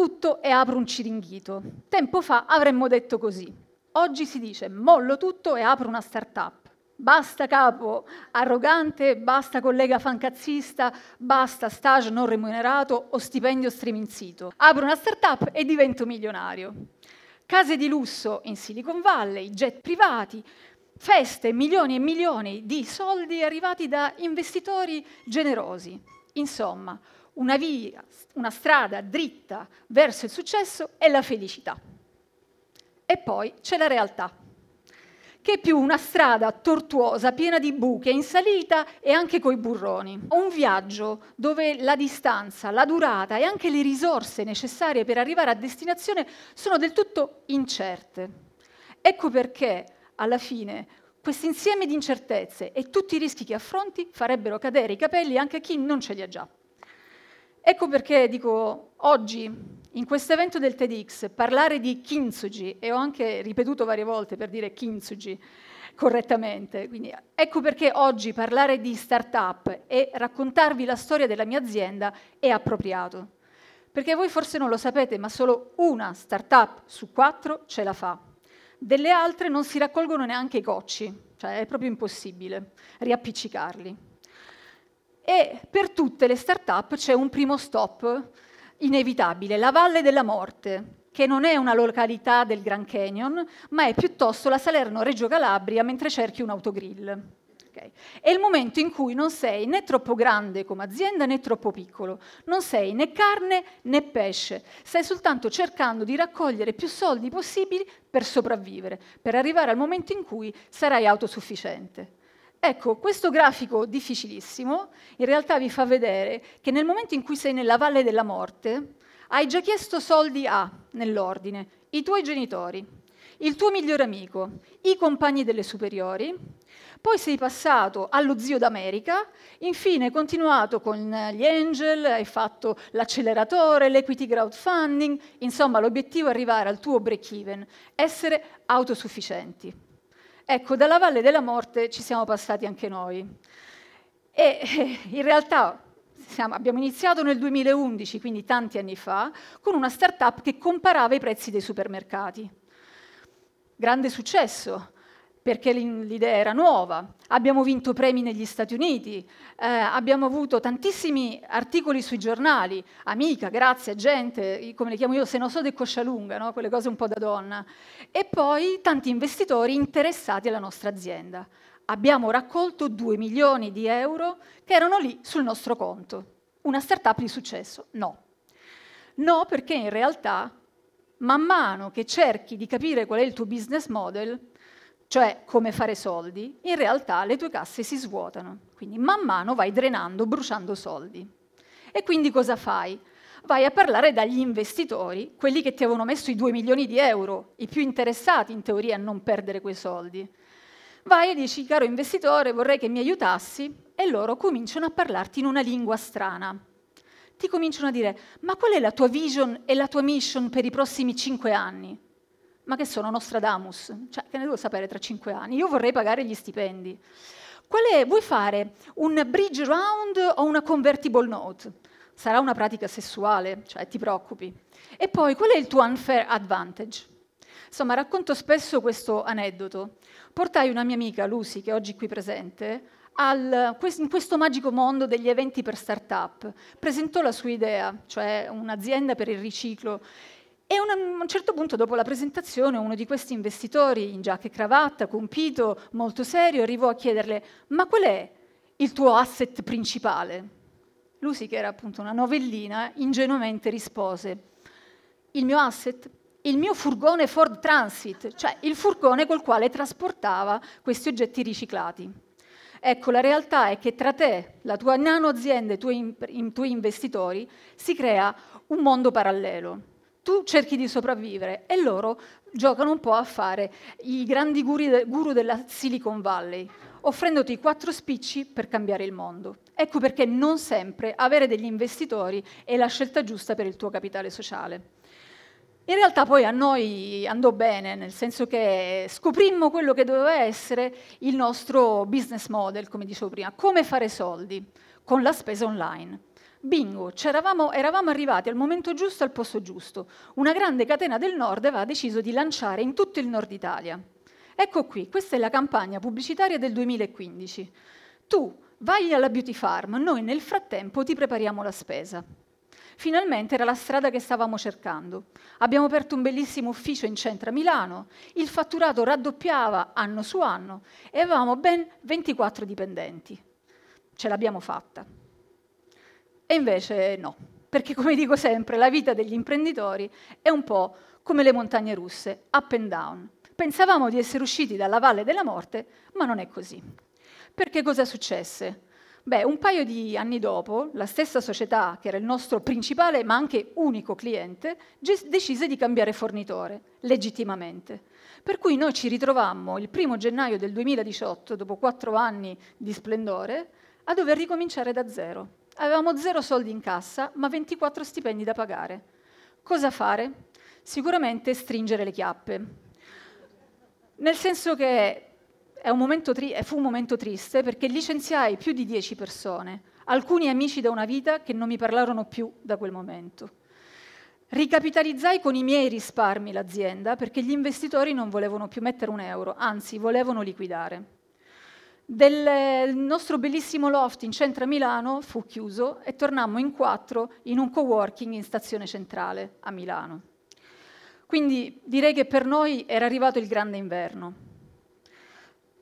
tutto e apro un ciringhito. Tempo fa avremmo detto così. Oggi si dice mollo tutto e apro una start-up. Basta capo arrogante, basta collega fancazzista, basta stage non remunerato o stipendio streminzito. Apro una start-up e divento milionario. Case di lusso in Silicon Valley, jet privati, feste, milioni e milioni di soldi arrivati da investitori generosi. Insomma, una via, una strada dritta verso il successo è la felicità. E poi c'è la realtà, che è più una strada tortuosa, piena di buche, in salita e anche coi burroni. Un viaggio dove la distanza, la durata e anche le risorse necessarie per arrivare a destinazione sono del tutto incerte. Ecco perché, alla fine, questo insieme di incertezze e tutti i rischi che affronti farebbero cadere i capelli anche a chi non ce li ha già. Ecco perché dico oggi, in questo evento del TEDx, parlare di Kintsugi, e ho anche ripetuto varie volte per dire Kintsugi correttamente, quindi ecco perché oggi parlare di start-up e raccontarvi la storia della mia azienda è appropriato. Perché voi forse non lo sapete, ma solo una start-up su quattro ce la fa. Delle altre non si raccolgono neanche i cocci, cioè è proprio impossibile riappiccicarli. E per tutte le start-up c'è un primo stop inevitabile, la Valle della Morte, che non è una località del Grand Canyon, ma è piuttosto la Salerno-Reggio Calabria mentre cerchi un autogrill. Okay. È il momento in cui non sei né troppo grande come azienda né troppo piccolo, non sei né carne né pesce, stai soltanto cercando di raccogliere più soldi possibili per sopravvivere, per arrivare al momento in cui sarai autosufficiente. Ecco, questo grafico difficilissimo in realtà vi fa vedere che nel momento in cui sei nella valle della morte, hai già chiesto soldi a, nell'ordine, i tuoi genitori, il tuo migliore amico, i compagni delle superiori, poi sei passato allo zio d'America, infine continuato con gli angel, hai fatto l'acceleratore, l'equity crowdfunding, insomma l'obiettivo è arrivare al tuo break even, essere autosufficienti. Ecco, dalla Valle della Morte ci siamo passati anche noi. E eh, in realtà siamo, abbiamo iniziato nel 2011, quindi tanti anni fa, con una start-up che comparava i prezzi dei supermercati. Grande successo, perché l'idea era nuova. Abbiamo vinto premi negli Stati Uniti, eh, abbiamo avuto tantissimi articoli sui giornali, amica, grazie, gente, come le chiamo io, se non so de coscia lunga, no? quelle cose un po' da donna. E poi tanti investitori interessati alla nostra azienda. Abbiamo raccolto 2 milioni di euro che erano lì sul nostro conto. Una startup di successo? No. No, perché in realtà, man mano che cerchi di capire qual è il tuo business model, cioè come fare soldi, in realtà le tue casse si svuotano, quindi man mano vai drenando, bruciando soldi. E quindi cosa fai? Vai a parlare dagli investitori, quelli che ti avevano messo i 2 milioni di euro, i più interessati in teoria a non perdere quei soldi. Vai e dici, caro investitore, vorrei che mi aiutassi, e loro cominciano a parlarti in una lingua strana. Ti cominciano a dire, ma qual è la tua vision e la tua mission per i prossimi 5 anni? ma che sono Nostradamus, cioè che ne devo sapere tra cinque anni, io vorrei pagare gli stipendi. Qual è, vuoi fare un bridge round o una convertible note? Sarà una pratica sessuale, cioè ti preoccupi. E poi qual è il tuo unfair advantage? Insomma, racconto spesso questo aneddoto. Portai una mia amica, Lucy, che è oggi qui presente, al, in questo magico mondo degli eventi per start-up. Presentò la sua idea, cioè un'azienda per il riciclo e a un certo punto, dopo la presentazione, uno di questi investitori in giacca e cravatta, compito, molto serio, arrivò a chiederle: Ma qual è il tuo asset principale? Lucy, che era appunto una novellina, ingenuamente rispose: Il mio asset? Il mio furgone Ford Transit, cioè il furgone col quale trasportava questi oggetti riciclati. Ecco, la realtà è che tra te, la tua nano azienda e i tuoi investitori si crea un mondo parallelo tu cerchi di sopravvivere e loro giocano un po' a fare i grandi guru della Silicon Valley, offrendoti quattro spicci per cambiare il mondo. Ecco perché non sempre avere degli investitori è la scelta giusta per il tuo capitale sociale. In realtà poi a noi andò bene, nel senso che scoprimmo quello che doveva essere il nostro business model, come dicevo prima, come fare soldi con la spesa online. Bingo, eravamo, eravamo arrivati al momento giusto, al posto giusto. Una grande catena del nord aveva deciso di lanciare in tutto il nord Italia. Ecco qui, questa è la campagna pubblicitaria del 2015. Tu vai alla Beauty Farm, noi nel frattempo ti prepariamo la spesa. Finalmente era la strada che stavamo cercando. Abbiamo aperto un bellissimo ufficio in centro a Milano, il fatturato raddoppiava anno su anno e avevamo ben 24 dipendenti. Ce l'abbiamo fatta. E invece no, perché come dico sempre, la vita degli imprenditori è un po' come le montagne russe, up and down. Pensavamo di essere usciti dalla valle della morte, ma non è così. Perché cosa successe? Beh, un paio di anni dopo, la stessa società, che era il nostro principale ma anche unico cliente, decise di cambiare fornitore, legittimamente. Per cui noi ci ritrovammo il primo gennaio del 2018, dopo quattro anni di splendore, a dover ricominciare da zero. Avevamo zero soldi in cassa, ma 24 stipendi da pagare. Cosa fare? Sicuramente stringere le chiappe. Nel senso che un fu un momento triste perché licenziai più di 10 persone, alcuni amici da una vita che non mi parlarono più da quel momento. Ricapitalizzai con i miei risparmi l'azienda perché gli investitori non volevano più mettere un euro, anzi volevano liquidare del nostro bellissimo loft in centro a Milano fu chiuso e tornammo in quattro in un coworking in stazione centrale a Milano. Quindi direi che per noi era arrivato il grande inverno.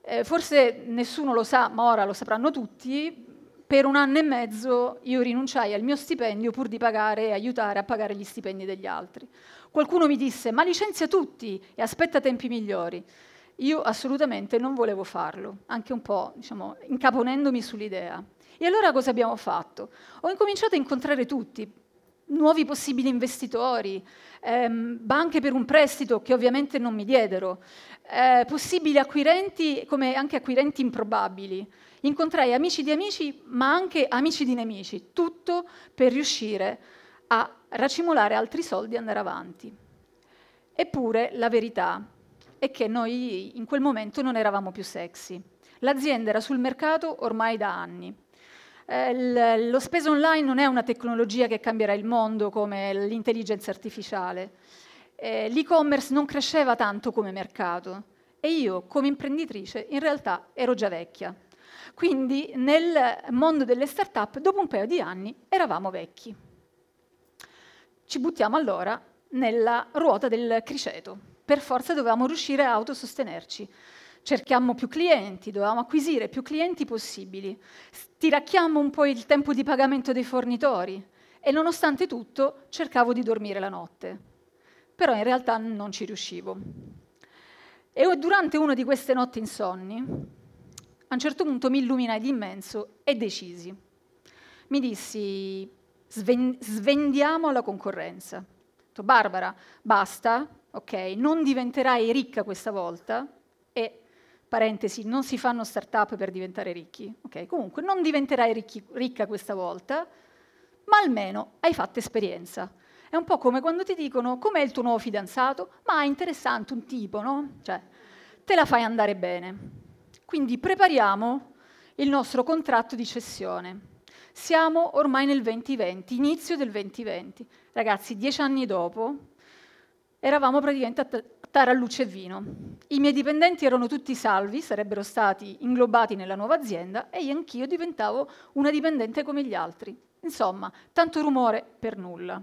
Eh, forse nessuno lo sa, ma ora lo sapranno tutti, per un anno e mezzo io rinunciai al mio stipendio pur di pagare e aiutare a pagare gli stipendi degli altri. Qualcuno mi disse, ma licenzia tutti e aspetta tempi migliori. Io assolutamente non volevo farlo, anche un po' diciamo, incaponendomi sull'idea. E allora cosa abbiamo fatto? Ho incominciato a incontrare tutti, nuovi possibili investitori, ehm, banche per un prestito che ovviamente non mi diedero, eh, possibili acquirenti come anche acquirenti improbabili. Incontrai amici di amici, ma anche amici di nemici, tutto per riuscire a racimolare altri soldi e andare avanti. Eppure la verità è che noi in quel momento non eravamo più sexy. L'azienda era sul mercato ormai da anni. Eh, lo spesa online non è una tecnologia che cambierà il mondo come l'intelligenza artificiale. Eh, l'e-commerce non cresceva tanto come mercato e io come imprenditrice in realtà ero già vecchia. Quindi nel mondo delle start-up dopo un paio di anni eravamo vecchi. Ci buttiamo allora nella ruota del criceto per forza dovevamo riuscire a autosostenerci. Cerchiamo più clienti, dovevamo acquisire più clienti possibili, stiracchiamo un po' il tempo di pagamento dei fornitori e nonostante tutto cercavo di dormire la notte. Però in realtà non ci riuscivo. E durante una di queste notti insonni, a un certo punto mi illuminai di immenso e decisi. Mi dissi, sven- svendiamo alla concorrenza. Barbara, basta, ok? Non diventerai ricca questa volta e parentesi, non si fanno start-up per diventare ricchi, ok? Comunque non diventerai ricchi, ricca questa volta, ma almeno hai fatto esperienza. È un po' come quando ti dicono com'è il tuo nuovo fidanzato, ma è interessante un tipo, no? Cioè, te la fai andare bene. Quindi prepariamo il nostro contratto di cessione. Siamo ormai nel 2020, inizio del 2020. Ragazzi, dieci anni dopo, eravamo praticamente a Taralluce e Vino. I miei dipendenti erano tutti salvi, sarebbero stati inglobati nella nuova azienda e io anch'io diventavo una dipendente come gli altri. Insomma, tanto rumore per nulla.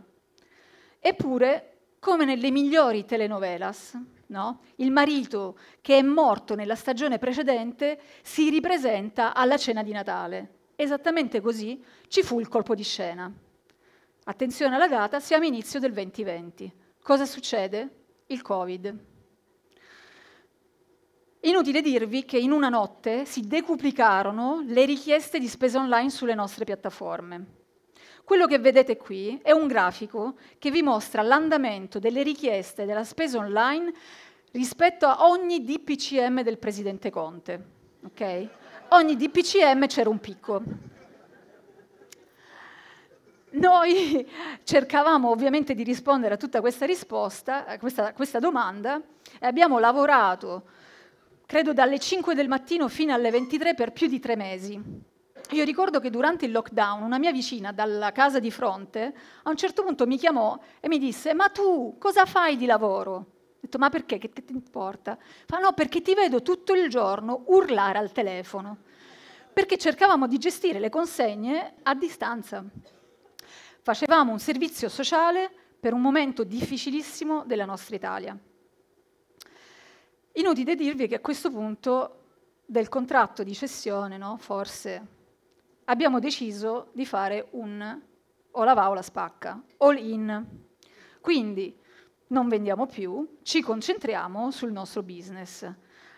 Eppure, come nelle migliori telenovelas, no? il marito che è morto nella stagione precedente si ripresenta alla cena di Natale. Esattamente così ci fu il colpo di scena. Attenzione alla data, siamo inizio del 2020 cosa succede? Il Covid. Inutile dirvi che in una notte si decuplicarono le richieste di spesa online sulle nostre piattaforme. Quello che vedete qui è un grafico che vi mostra l'andamento delle richieste della spesa online rispetto a ogni DPCM del presidente Conte. Okay? Ogni DPCM c'era un picco noi cercavamo ovviamente di rispondere a tutta questa risposta, a questa, a questa domanda, e abbiamo lavorato, credo dalle 5 del mattino fino alle 23 per più di tre mesi. Io ricordo che durante il lockdown una mia vicina dalla casa di fronte a un certo punto mi chiamò e mi disse ma tu cosa fai di lavoro? Ho detto ma perché? Che ti importa? Fa no perché ti vedo tutto il giorno urlare al telefono perché cercavamo di gestire le consegne a distanza facevamo un servizio sociale per un momento difficilissimo della nostra Italia. Inutile dirvi che a questo punto del contratto di cessione, no, forse, abbiamo deciso di fare un o la va o la spacca, all in. Quindi non vendiamo più, ci concentriamo sul nostro business.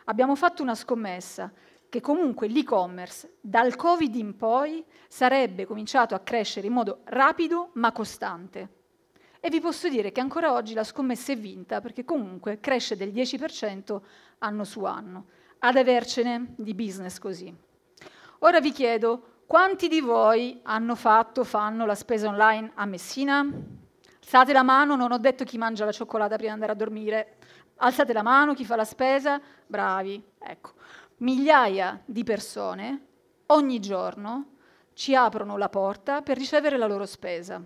Abbiamo fatto una scommessa, che comunque l'e-commerce dal Covid in poi sarebbe cominciato a crescere in modo rapido ma costante. E vi posso dire che ancora oggi la scommessa è vinta perché comunque cresce del 10% anno su anno. Ad avercene di business così. Ora vi chiedo, quanti di voi hanno fatto, fanno la spesa online a Messina? Alzate la mano, non ho detto chi mangia la cioccolata prima di andare a dormire. Alzate la mano, chi fa la spesa? Bravi, ecco migliaia di persone ogni giorno ci aprono la porta per ricevere la loro spesa.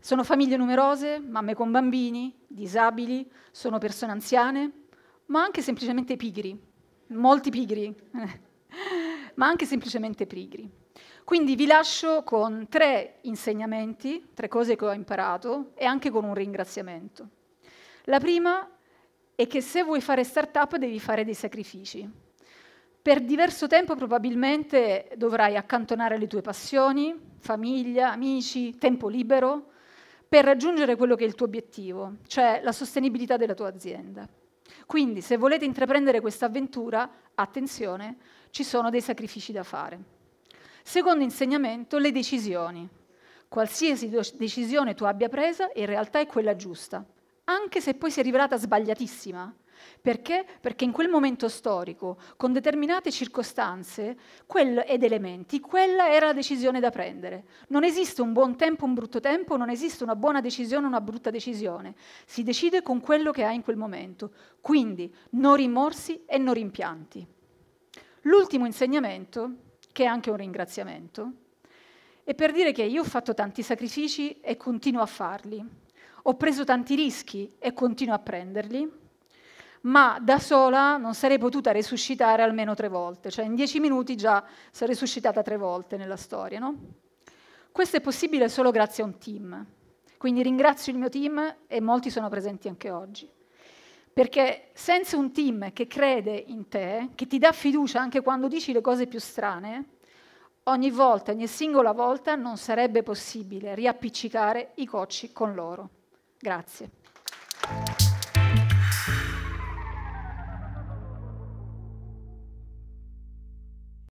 Sono famiglie numerose, mamme con bambini, disabili, sono persone anziane, ma anche semplicemente pigri, molti pigri, ma anche semplicemente pigri. Quindi vi lascio con tre insegnamenti, tre cose che ho imparato e anche con un ringraziamento. La prima e che se vuoi fare startup devi fare dei sacrifici. Per diverso tempo probabilmente dovrai accantonare le tue passioni, famiglia, amici, tempo libero, per raggiungere quello che è il tuo obiettivo, cioè la sostenibilità della tua azienda. Quindi se volete intraprendere questa avventura, attenzione, ci sono dei sacrifici da fare. Secondo insegnamento, le decisioni. Qualsiasi decisione tu abbia presa in realtà è quella giusta, anche se poi si è rivelata sbagliatissima. Perché? Perché in quel momento storico, con determinate circostanze quel, ed elementi, quella era la decisione da prendere. Non esiste un buon tempo, un brutto tempo, non esiste una buona decisione, una brutta decisione. Si decide con quello che hai in quel momento. Quindi non rimorsi e non rimpianti. L'ultimo insegnamento, che è anche un ringraziamento, è per dire che io ho fatto tanti sacrifici e continuo a farli ho preso tanti rischi e continuo a prenderli, ma da sola non sarei potuta resuscitare almeno tre volte, cioè in dieci minuti già sono resuscitata tre volte nella storia. No? Questo è possibile solo grazie a un team, quindi ringrazio il mio team e molti sono presenti anche oggi. Perché senza un team che crede in te, che ti dà fiducia anche quando dici le cose più strane, ogni volta, ogni singola volta non sarebbe possibile riappiccicare i cocci con loro. Grazie.